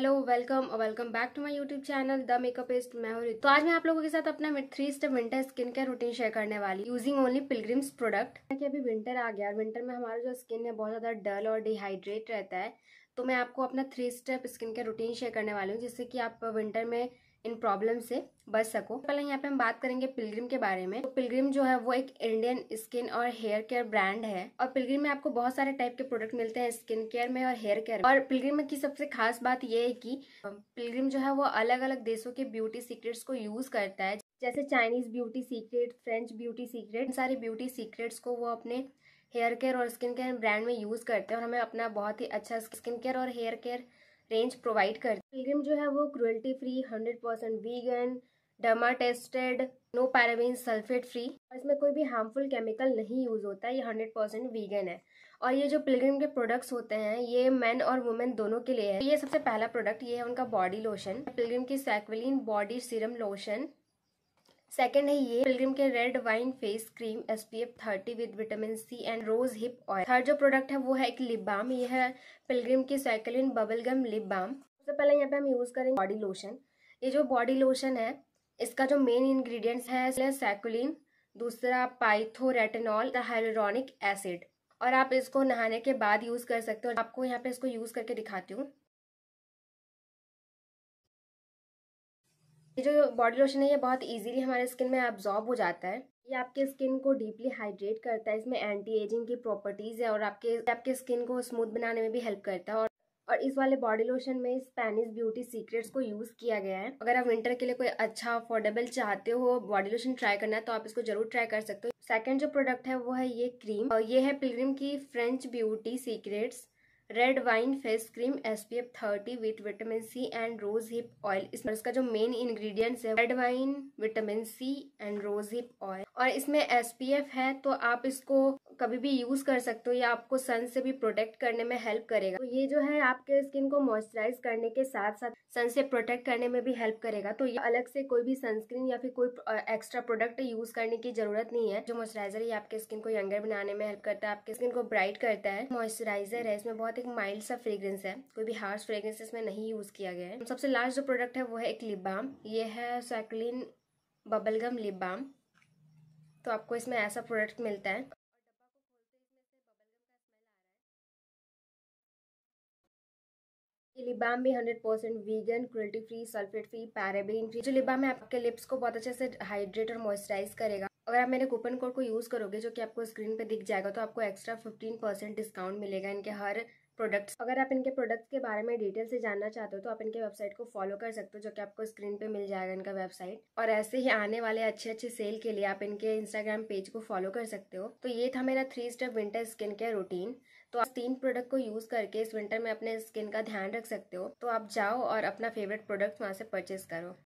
hello welcome और welcome back to my YouTube channel the makeup east मैं हूँ तो आज मैं आप लोगों के साथ अपना three step winter skin care routine share करने वाली यूजिंग ओनली पिलग्रिम्स प्रोडक्ट कि अभी विंटर आ गया और विंटर में हमारा जो स्किन है बहुत ज़्यादा डल और डिहाइड्रेट रहता है तो मैं आपको अपना three step skin care routine share करने वाली हूँ जिससे कि आप विंटर में इन प्रॉब्लम से बच सको पहले यहाँ पे हम बात करेंगे पिलग्रिम के बारे में तो पिलग्रिम जो है वो एक इंडियन स्किन और हेयर केयर ब्रांड है और पिलग्रिम में आपको बहुत सारे टाइप के प्रोडक्ट मिलते हैं स्किन केयर में और हेयर केयर और पिलग्रिम की सबसे खास बात ये है कि पिलग्रिम जो है वो अलग अलग देशों के ब्यूटी सीक्रेट्स को यूज करता है जैसे Chinese beauty secret French beauty secret इन सारे ब्यूटी सीक्रेट्स को वो अपने हेयर केयर और स्किन केयर ब्रांड में यूज करते हैं और हमें अपना बहुत ही अच्छा स्किन केयर और हेयर केयर रेंज प्रोवाइड करती है पिलग्रिम जो है वो cruelty free hundred percent vegan derma tested no paraben sulphate free और इसमें कोई भी हार्मफुल केमिकल नहीं यूज़ होता है ये हंड्रेड परसेंट वीगन है और ये जो पिलग्रिम के प्रोडक्ट्स होते हैं ये मेन और वुमेन दोनों के लिए है ये सबसे पहला प्रोडक्ट ये है उनका बॉडी लोशन पिलग्रिम की squalane body serum lotion second है ये पिलग्रिम के red wine face cream S P F thirty with vitamin C and rose hip oil third जो प्रोडक्ट है वो है एक लिप बाम ये है पिलग्रिम की squalane bubble gum lip balm सबसे पहले यहाँ पे हम यूज़ करेंगे बॉडी लोशन ये जो बॉडी लोशन है इसका जो मेन इंग्रेडिएंट्स है सैकुलिन दूसरा पाइथो रेटेनॉल हाइलोरॉनिक एसिड और आप इसको नहाने के बाद यूज़ कर सकते हो आपको यहाँ पे इसको यूज़ करके दिखाती हूँ ये जो बॉडी लोशन है ये बहुत इजीली हमारे स्किन में एब्जॉर्ब हो जाता है ये आपके स्किन को डीपली हाइड्रेट करता है इसमें एंटी एजिंग की प्रॉपर्टीज़ है और आपके आपके स्किन को स्मूथ बनाने में भी हेल्प करता है और और इस वाले बॉडी लोशन में स्पेनिश ब्यूटी सीक्रेट्स को यूज़ किया गया है अगर आप विंटर के लिए कोई अच्छा अफोर्डेबल चाहते हो बॉडी लोशन ट्राई करना है तो आप इसको जरूर ट्राई कर सकते हो सेकंड जो प्रोडक्ट है वो है ये क्रीम और ये है पिलग्रिम की French beauty secrets red wine face cream S P F thirty with vitamin C and rose hip oil इसमें इसका जो मेन इंग्रेडिएंट्स है red wine vitamin C and rose hip oil और इसमें एस पी एफ है तो आप इसको कभी भी यूज़ कर सकते हो या आपको सन से भी प्रोटेक्ट करने में हेल्प करेगा तो ये जो है आपके स्किन को मॉइस्चराइज करने के साथ साथ सन से प्रोटेक्ट करने में भी हेल्प करेगा तो ये अलग से कोई भी सनस्क्रीन या फिर कोई एक्स्ट्रा प्रोडक्ट यूज़ करने की जरूरत नहीं है जो मॉइस्चराइजर ये आपके स्किन को यंगर बनाने में हेल्प करता है आपके स्किन को ब्राइट करता है मॉइस्चराइजर है इसमें बहुत एक माइल्ड सा फ्रेग्रेंस है कोई भी हार्श फ्रेग्रेंस इसमें नहीं यूज़ किया गया है तो सबसे लास्ट जो प्रोडक्ट है वो है एक लिप बाम ये है सैकलिन बबलगम लिप बाम तो आपको इसमें ऐसा प्रोडक्ट मिलता है लिबाम बाम भी 100 percent vegan cruelty free sulphate free paraben free जो बाम है आपके लिप्स को बहुत अच्छे से हाइड्रेट और मॉइस्चराइज करेगा अगर आप मेरे कूपन कोड को यूज़ करोगे जो कि आपको स्क्रीन पे दिख जाएगा तो आपको एक्स्ट्रा 15 परसेंट डिस्काउंट मिलेगा इनके हर प्रोडक्ट्स अगर आप इनके प्रोडक्ट्स के बारे में डिटेल से जानना चाहते हो तो आप इनके वेबसाइट को फॉलो कर सकते हो जो कि आपको स्क्रीन पे मिल जाएगा इनका वेबसाइट और ऐसे ही आने वाले अच्छे अच्छे सेल के लिए आप इनके इंस्टाग्राम पेज को फॉलो कर सकते हो तो ये था मेरा three step winter skin care routine तो आप तीन प्रोडक्ट को यूज करके इस विंटर में अपने स्किन का ध्यान रख सकते हो तो आप जाओ और अपना फेवरेट प्रोडक्ट वहाँ से परचेज करो